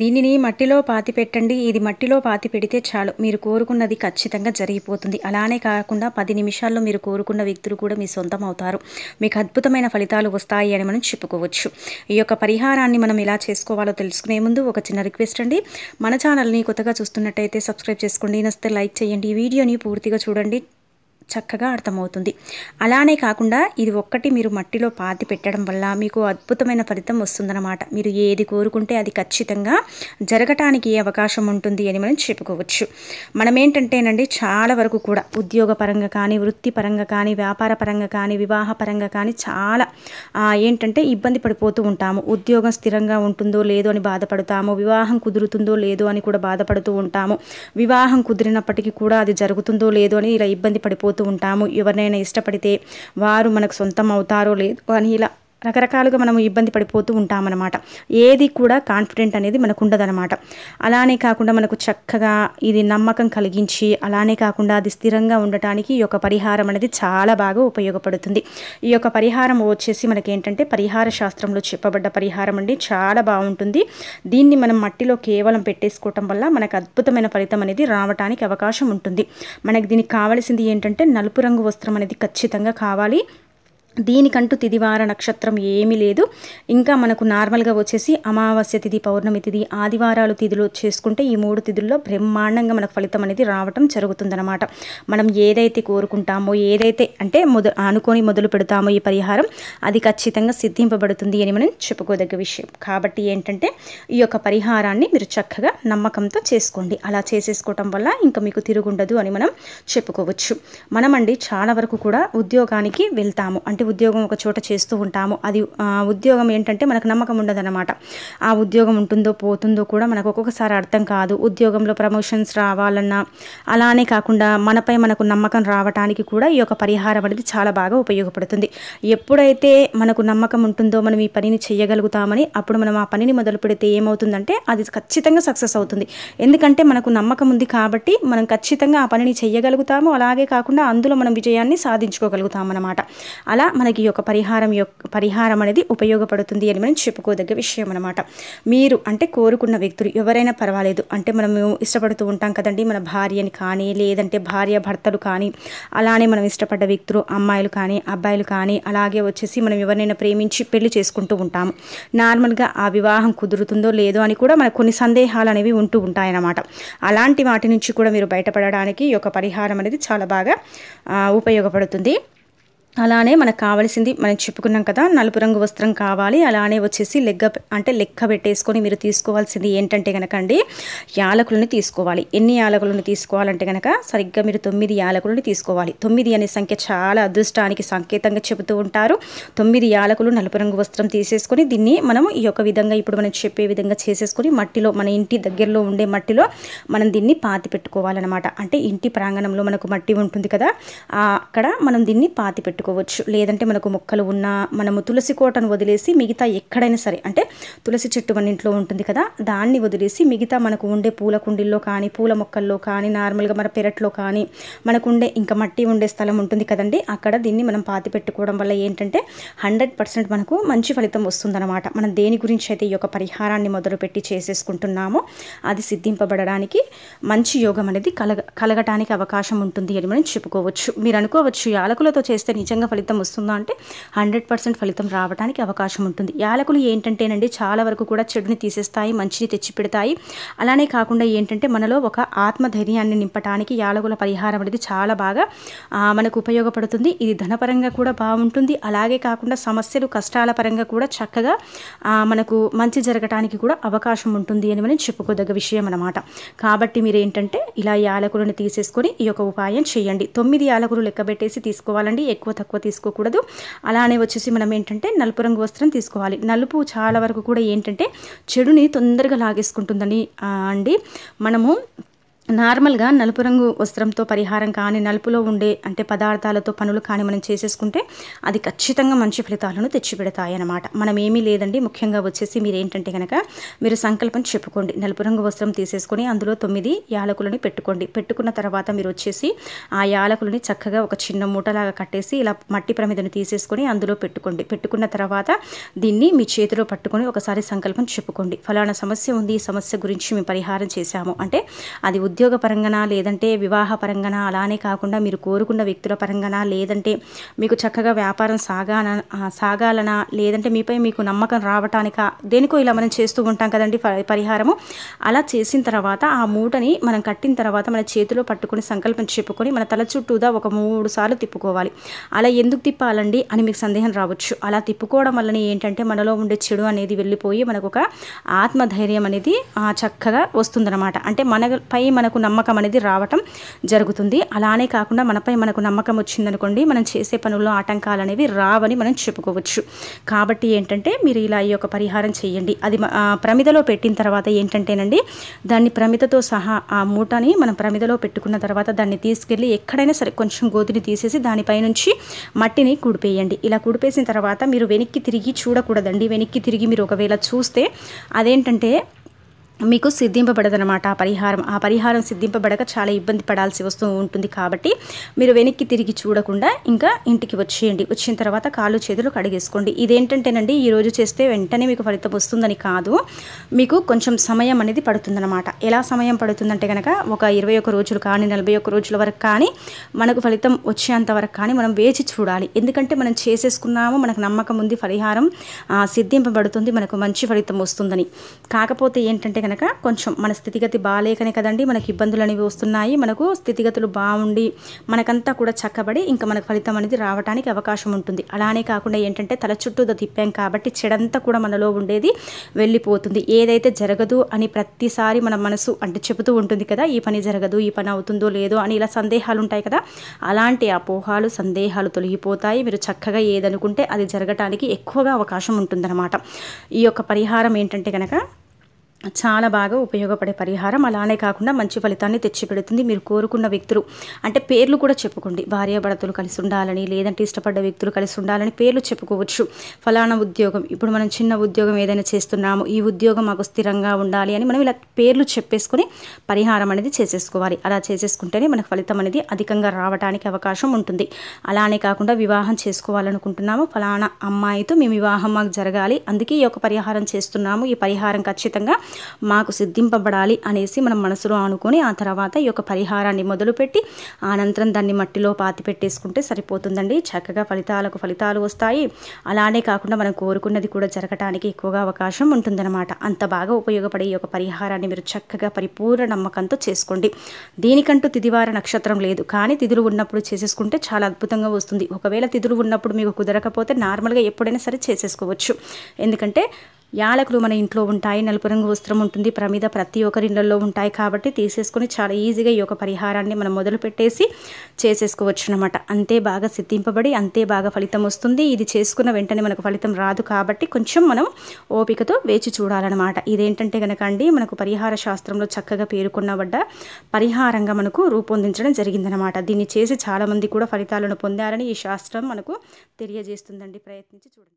దీనిని మట్టిలో పాతి పెట్టండి ఇది మట్టిలో పాతి పెడితే చాలు మీరు కోరుకున్నది ఖచ్చితంగా జరిగిపోతుంది అలానే కాకుండా పది నిమిషాల్లో మీరు కోరుకున్న వ్యక్తులు కూడా మీ సొంతం అవుతారు మీకు అద్భుతమైన ఫలితాలు వస్తాయి అని మనం చెప్పుకోవచ్చు ఈ యొక్క పరిహారాన్ని మనం ఎలా చేసుకోవాలో తెలుసుకునే ముందు ఒక చిన్న రిక్వెస్ట్ అండి మన ఛానల్ని కొత్తగా చూస్తున్నట్టయితే సబ్స్క్రైబ్ చేసుకోండి నస్తే లైక్ చేయండి ఈ వీడియోని పూర్తిగా చూడండి చక్కగా అర్థమవుతుంది అలానే కాకుండా ఇది ఒక్కటి మీరు మట్టిలో పాతి పెట్టడం వల్ల మీకు అద్భుతమైన ఫలితం వస్తుందన్నమాట మీరు ఏది కోరుకుంటే అది ఖచ్చితంగా జరగటానికి అవకాశం ఉంటుంది అని మనం చెప్పుకోవచ్చు మనం ఏంటంటేనండి చాలా వరకు కూడా ఉద్యోగపరంగా కానీ వృత్తిపరంగా కానీ వ్యాపార పరంగా కానీ వివాహ పరంగా కానీ చాలా ఏంటంటే ఇబ్బంది పడిపోతూ ఉంటాము ఉద్యోగం స్థిరంగా ఉంటుందో లేదో అని బాధపడతాము వివాహం కుదురుతుందో లేదో అని కూడా బాధపడుతూ ఉంటాము వివాహం కుదిరినప్పటికీ కూడా అది జరుగుతుందో లేదో అని ఇలా ఇబ్బంది పడిపోతూ ఉంటాము ఎవరినైనా ఇష్టపడితే వారు మనకు సొంతం అవుతారో లేదు అని ఇలా రకరకాలుగా మనం ఇబ్బంది పడిపోతూ ఉంటామన్నమాట ఏది కూడా కాన్ఫిడెంట్ అనేది మనకు ఉండదన్నమాట అలానే కాకుండా మనకు చక్కగా ఇది నమ్మకం కలిగించి అలానే కాకుండా అది స్థిరంగా ఉండటానికి ఈ యొక్క పరిహారం అనేది చాలా బాగా ఉపయోగపడుతుంది ఈ యొక్క పరిహారం వచ్చేసి మనకి ఏంటంటే పరిహార శాస్త్రంలో చెప్పబడ్డ పరిహారం అండి చాలా బాగుంటుంది దీన్ని మనం మట్టిలో కేవలం పెట్టేసుకోవటం వల్ల మనకు అద్భుతమైన ఫలితం అనేది రావటానికి అవకాశం ఉంటుంది మనకి దీనికి కావాల్సింది ఏంటంటే నలుపు రంగు వస్త్రం అనేది ఖచ్చితంగా కావాలి దీనికంటూ తిదివార నక్షత్రం ఏమీ లేదు ఇంకా మనకు నార్మల్గా వచ్చేసి అమావాస్య తిథి పౌర్ణమి తిథి ఆదివారాలు తిథులు చేసుకుంటే ఈ మూడు తిథుల్లో బ్రహ్మాండంగా మనకు ఫలితం అనేది రావటం జరుగుతుందనమాట మనం ఏదైతే కోరుకుంటామో ఏదైతే అంటే మొద అనుకొని మొదలు పెడతామో ఈ పరిహారం అది ఖచ్చితంగా సిద్ధింపబడుతుంది అని మనం చెప్పుకోదగ్గ విషయం కాబట్టి ఏంటంటే ఈ యొక్క పరిహారాన్ని మీరు చక్కగా నమ్మకంతో చేసుకోండి అలా చేసేసుకోవటం వల్ల ఇంకా మీకు తిరుగుండదు అని మనం చెప్పుకోవచ్చు మనమండి చాలా వరకు కూడా ఉద్యోగానికి వెళ్తాము అంటే లాంటి ఉద్యోగం ఒక చోట చేస్తూ ఉంటాము అది ఉద్యోగం ఏంటంటే మనకు నమ్మకం ఉండదన్నమాట ఆ ఉద్యోగం ఉంటుందో పోతుందో కూడా మనకు ఒక్కొక్కసారి అర్థం కాదు ఉద్యోగంలో ప్రమోషన్స్ రావాలన్నా అలానే కాకుండా మనపై మనకు నమ్మకం రావటానికి కూడా ఈ యొక్క పరిహారం అనేది చాలా బాగా ఉపయోగపడుతుంది ఎప్పుడైతే మనకు నమ్మకం ఉంటుందో మనం ఈ పనిని చేయగలుగుతామని అప్పుడు మనం ఆ పనిని మొదలు పెడితే ఏమవుతుందంటే అది ఖచ్చితంగా సక్సెస్ అవుతుంది ఎందుకంటే మనకు నమ్మకం ఉంది కాబట్టి మనం ఖచ్చితంగా ఆ పనిని చేయగలుగుతాము అలాగే కాకుండా అందులో మనం విజయాన్ని సాధించుకోగలుగుతాం అలా మనకి యొక్క పరిహారం యొక్క పరిహారం అనేది ఉపయోగపడుతుంది అని మనం చెప్పుకోదగ్గ విషయం అనమాట మీరు అంటే కోరుకున్న వ్యక్తులు ఎవరైనా పర్వాలేదు అంటే మనము ఇష్టపడుతూ ఉంటాం కదండి మన భార్యని కానీ లేదంటే భార్య భర్తలు కానీ అలానే మనం ఇష్టపడ్డ వ్యక్తులు అమ్మాయిలు కానీ అబ్బాయిలు కానీ అలాగే వచ్చేసి మనం ఎవరినైనా ప్రేమించి పెళ్లి చేసుకుంటూ ఉంటాము నార్మల్గా ఆ వివాహం కుదురుతుందో లేదో అని కూడా మనకు కొన్ని సందేహాలు అనేవి ఉంటూ ఉంటాయన్నమాట అలాంటి వాటి నుంచి కూడా మీరు బయటపడడానికి ఈ యొక్క పరిహారం అనేది చాలా బాగా ఉపయోగపడుతుంది అలానే మనకు కావాల్సింది మనం చెప్పుకున్నాం కదా నలుపు రంగు వస్త్రం కావాలి అలానే వచ్చేసి లెగ్గ అంటే లెక్క పెట్టేసుకొని మీరు తీసుకోవాల్సింది ఏంటంటే కనుకండి యాలకులను తీసుకోవాలి ఎన్ని యాలకులను తీసుకోవాలంటే కనుక సరిగ్గా మీరు తొమ్మిది యాలకులను తీసుకోవాలి తొమ్మిది అనే సంఖ్య చాలా అదృష్టానికి సంకేతంగా చెబుతూ ఉంటారు తొమ్మిది యాలకులు నలుపు రంగు వస్త్రం తీసేసుకొని దీన్ని మనం ఈ యొక్క విధంగా ఇప్పుడు మనం చెప్పే విధంగా చేసేసుకొని మట్టిలో మన ఇంటి దగ్గరలో ఉండే మట్టిలో మనం దీన్ని పాతి పెట్టుకోవాలన్నమాట అంటే ఇంటి ప్రాంగణంలో మనకు మట్టి ఉంటుంది కదా అక్కడ మనం దీన్ని పాతి పెట్టు పెట్టుకోవచ్చు లేదంటే మనకు మొక్కలు ఉన్న మనము తులసి కోటను వదిలేసి మిగతా ఎక్కడైనా సరే అంటే తులసి చెట్టు మన ఇంట్లో ఉంటుంది కదా దాన్ని వదిలేసి మిగతా మనకు ఉండే పూల కుండీల్లో కానీ పూల మొక్కల్లో కానీ నార్మల్గా మన పెరట్లో కానీ మనకుండే ఇంకా మట్టి ఉండే స్థలం ఉంటుంది కదండి అక్కడ దీన్ని మనం పాతి పెట్టుకోవడం వల్ల ఏంటంటే హండ్రెడ్ పర్సెంట్ మనకు మంచి ఫలితం వస్తుందన్నమాట మనం దేని గురించి అయితే ఈ యొక్క పరిహారాన్ని మొదలుపెట్టి చేసేసుకుంటున్నామో అది సిద్ధింపబడడానికి మంచి యోగం అనేది కలగ కలగటానికి అవకాశం ఉంటుంది అని మనం చెప్పుకోవచ్చు మీరు అనుకోవచ్చు యాలకులతో చేస్తే నిజం నిజంగా ఫలితం వస్తుందా అంటే హండ్రెడ్ పర్సెంట్ ఫలితం రావడానికి అవకాశం ఉంటుంది యాలకులు ఏంటంటేనండి చాలా వరకు కూడా చెడుని తీసేస్తాయి మంచిని తెచ్చిపెడతాయి అలానే కాకుండా ఏంటంటే మనలో ఒక ఆత్మధైర్యాన్ని నింపడానికి యాలకుల పరిహారం అనేది చాలా బాగా మనకు ఉపయోగపడుతుంది ఇది ధనపరంగా కూడా బాగుంటుంది అలాగే కాకుండా సమస్యలు కష్టాల పరంగా కూడా చక్కగా మనకు మంచి జరగటానికి కూడా అవకాశం ఉంటుంది అని మనం చెప్పుకోదగ్గ విషయం అనమాట కాబట్టి మీరు ఏంటంటే ఇలా యాలకులను తీసేసుకొని ఈ యొక్క ఉపాయం చేయండి తొమ్మిది యాలకులు లెక్కబెట్టేసి తీసుకోవాలండి ఎక్కువ తక్కువ తీసుకోకూడదు అలానే వచ్చేసి మనం ఏంటంటే నలుపు రంగు వస్త్రం తీసుకోవాలి నలుపు చాలా వరకు కూడా ఏంటంటే చెడుని తొందరగా లాగేసుకుంటుందని అండి మనము నార్మల్గా నలుపు రంగు వస్త్రంతో పరిహారం కానీ నలుపులో ఉండే అంటే పదార్థాలతో పనులు కానీ మనం చేసేసుకుంటే అది ఖచ్చితంగా మంచి ఫలితాలను తెచ్చిపెడతాయి అన్నమాట మనం ఏమీ లేదండి ముఖ్యంగా వచ్చేసి మీరు ఏంటంటే కనుక మీరు సంకల్పం చెప్పుకోండి నలుపు రంగు వస్త్రం తీసేసుకొని అందులో తొమ్మిది యాలకులని పెట్టుకోండి పెట్టుకున్న తర్వాత మీరు వచ్చేసి ఆ యాలకులని చక్కగా ఒక చిన్న మూటలాగా కట్టేసి ఇలా మట్టి ప్రమిదను తీసేసుకొని అందులో పెట్టుకోండి పెట్టుకున్న తర్వాత దీన్ని మీ చేతిలో పట్టుకొని ఒకసారి సంకల్పం చెప్పుకోండి ఫలానా సమస్య ఉంది ఈ సమస్య గురించి మేము పరిహారం చేశాము అంటే అది ఉద్యోగ పరంగానా లేదంటే వివాహ పరంగానా అలానే కాకుండా మీరు కోరుకున్న వ్యక్తుల పరంగానా లేదంటే మీకు చక్కగా వ్యాపారం సాగాన సాగాలనా లేదంటే మీపై మీకు నమ్మకం రావటానిక దేనికో ఇలా మనం చేస్తూ ఉంటాం కదండి పరిహారము అలా చేసిన తర్వాత ఆ మూటని మనం కట్టిన తర్వాత మన చేతిలో పట్టుకుని సంకల్పం చెప్పుకొని మన తల చుట్టూదా ఒక మూడు సార్లు తిప్పుకోవాలి అలా ఎందుకు తిప్పాలండి అని మీకు సందేహం రావచ్చు అలా తిప్పుకోవడం వలన ఏంటంటే మనలో ఉండే చెడు అనేది వెళ్ళిపోయి మనకు ఒక ఆత్మధైర్యం అనేది చక్కగా వస్తుందన్నమాట అంటే మన పై మనకు నమ్మకం అనేది రావటం జరుగుతుంది అలానే కాకుండా మనపై మనకు నమ్మకం వచ్చిందనుకోండి మనం చేసే పనుల్లో ఆటంకాలు అనేవి రావని మనం చెప్పుకోవచ్చు కాబట్టి ఏంటంటే మీరు ఇలా ఈ యొక్క పరిహారం చేయండి అది ప్రమిదలో పెట్టిన తర్వాత ఏంటంటేనండి దాన్ని ప్రమిదతో సహా ఆ మూటని మనం ప్రమిదలో పెట్టుకున్న తర్వాత దాన్ని తీసుకెళ్ళి ఎక్కడైనా సరే కొంచెం గోధుని తీసేసి దానిపై నుంచి మట్టిని కుడిపేయండి ఇలా కుడిపేసిన తర్వాత మీరు వెనక్కి తిరిగి చూడకూడదండి వెనక్కి తిరిగి మీరు ఒకవేళ చూస్తే అదేంటంటే మీకు సిద్ధింపబడదనమాట ఆ పరిహారం ఆ పరిహారం సిద్ధింపబడక చాలా ఇబ్బంది పడాల్సి వస్తూ ఉంటుంది కాబట్టి మీరు వెనక్కి తిరిగి చూడకుండా ఇంకా ఇంటికి వచ్చేయండి వచ్చిన తర్వాత కాళ్ళు చేతులు కడిగేసుకోండి ఇదేంటంటేనండి ఈరోజు చేస్తే వెంటనే మీకు ఫలితం వస్తుందని కాదు మీకు కొంచెం సమయం అనేది పడుతుందన్నమాట ఎలా సమయం పడుతుందంటే కనుక ఒక ఇరవై ఒక రోజులు కానీ నలభై ఒక్క రోజుల వరకు కానీ మనకు ఫలితం వచ్చేంత వరకు కానీ మనం వేచి చూడాలి ఎందుకంటే మనం చేసేసుకున్నాము మనకు నమ్మకం ఉంది పరిహారం సిద్ధింపబడుతుంది మనకు మంచి ఫలితం వస్తుందని కాకపోతే ఏంటంటే కనుక కొంచెం మన స్థితిగతి బాగాలేకనే కదండి మనకి ఇబ్బందులు అనేవి వస్తున్నాయి మనకు స్థితిగతులు బాగుండి మనకంతా కూడా చక్కబడి ఇంకా మనకు ఫలితం అనేది రావడానికి అవకాశం ఉంటుంది అలానే కాకుండా ఏంటంటే తల చుట్టూ తిప్పాం కాబట్టి చెడంతా కూడా మనలో ఉండేది వెళ్ళిపోతుంది ఏదైతే జరగదు అని ప్రతిసారి మన మనసు అంటే చెబుతూ ఉంటుంది కదా ఈ పని జరగదు ఈ పని అవుతుందో లేదో అని ఇలా సందేహాలు ఉంటాయి కదా అలాంటి అపోహాలు సందేహాలు తొలగిపోతాయి మీరు చక్కగా ఏదనుకుంటే అది జరగటానికి ఎక్కువగా అవకాశం ఉంటుందన్నమాట ఈ యొక్క పరిహారం ఏంటంటే కనుక చాలా బాగా ఉపయోగపడే పరిహారం అలానే కాకుండా మంచి ఫలితాన్ని తెచ్చిపెడుతుంది మీరు కోరుకున్న వ్యక్తులు అంటే పేర్లు కూడా చెప్పుకోండి భార్యాభర్తలు కలిసి ఉండాలని లేదంటే ఇష్టపడ్డ వ్యక్తులు కలిసి ఉండాలని పేర్లు చెప్పుకోవచ్చు ఫలానా ఉద్యోగం ఇప్పుడు మనం చిన్న ఉద్యోగం ఏదైనా చేస్తున్నాము ఈ ఉద్యోగం మాకు స్థిరంగా ఉండాలి అని మనం ఇలా పేర్లు చెప్పేసుకుని పరిహారం అనేది చేసేసుకోవాలి అలా చేసేసుకుంటేనే మనకు ఫలితం అనేది అధికంగా రావడానికి అవకాశం ఉంటుంది అలానే కాకుండా వివాహం చేసుకోవాలనుకుంటున్నాము ఫలానా అమ్మాయితో మేము వివాహం మాకు జరగాలి అందుకే ఈ యొక్క పరిహారం చేస్తున్నాము ఈ పరిహారం ఖచ్చితంగా మాకు సిద్ధింపబడాలి అనేసి మనం మనసులో అనుకుని ఆ తర్వాత ఈ యొక్క పరిహారాన్ని మొదలుపెట్టి అనంతరం దాన్ని మట్టిలో పాతి పెట్టేసుకుంటే సరిపోతుందండి చక్కగా ఫలితాలకు ఫలితాలు వస్తాయి అలానే కాకుండా మనం కోరుకున్నది కూడా జరగటానికి ఎక్కువగా అవకాశం ఉంటుందన్నమాట అంత బాగా ఉపయోగపడే ఈ యొక్క పరిహారాన్ని మీరు చక్కగా పరిపూర్ణ నమ్మకంతో చేసుకోండి దీనికంటూ తిదివార నక్షత్రం లేదు కానీ తిథులు ఉన్నప్పుడు చేసేసుకుంటే చాలా అద్భుతంగా వస్తుంది ఒకవేళ తిథులు ఉన్నప్పుడు మీకు కుదరకపోతే నార్మల్గా ఎప్పుడైనా సరే చేసేసుకోవచ్చు ఎందుకంటే యాలకులు మన ఇంట్లో ఉంటాయి నలుపు రంగు వస్త్రం ఉంటుంది ప్రమిద ప్రతి ఒక్కరి ఇళ్లలో ఉంటాయి కాబట్టి తీసేసుకొని చాలా ఈజీగా ఈ యొక్క పరిహారాన్ని మనం మొదలు పెట్టేసి చేసేసుకోవచ్చు అనమాట అంతే బాగా సిద్ధింపబడి అంతే బాగా ఫలితం వస్తుంది ఇది చేసుకున్న వెంటనే మనకు ఫలితం రాదు కాబట్టి కొంచెం మనం ఓపికతో వేచి చూడాలన్నమాట ఇదేంటంటే కనుక అండి మనకు పరిహార శాస్త్రంలో చక్కగా పేర్కొన్నబడ్డ పరిహారంగా మనకు రూపొందించడం జరిగిందనమాట దీన్ని చేసి చాలామంది కూడా ఫలితాలను పొందారని ఈ శాస్త్రం మనకు తెలియజేస్తుందండి ప్రయత్నించి చూడండి